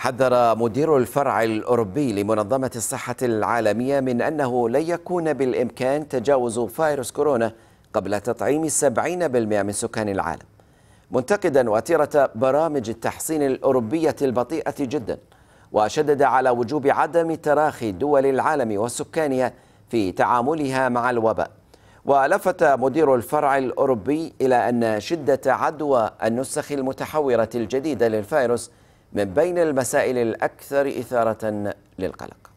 حذر مدير الفرع الأوروبي لمنظمة الصحة العالمية من أنه لن يكون بالإمكان تجاوز فيروس كورونا قبل تطعيم 70% من سكان العالم منتقدا وتيرة برامج التحصين الأوروبية البطيئة جدا وشدد على وجوب عدم تراخي دول العالم وسكانها في تعاملها مع الوباء ولفت مدير الفرع الأوروبي إلى أن شدة عدوى النسخ المتحورة الجديدة للفيروس من بين المسائل الأكثر إثارة للقلق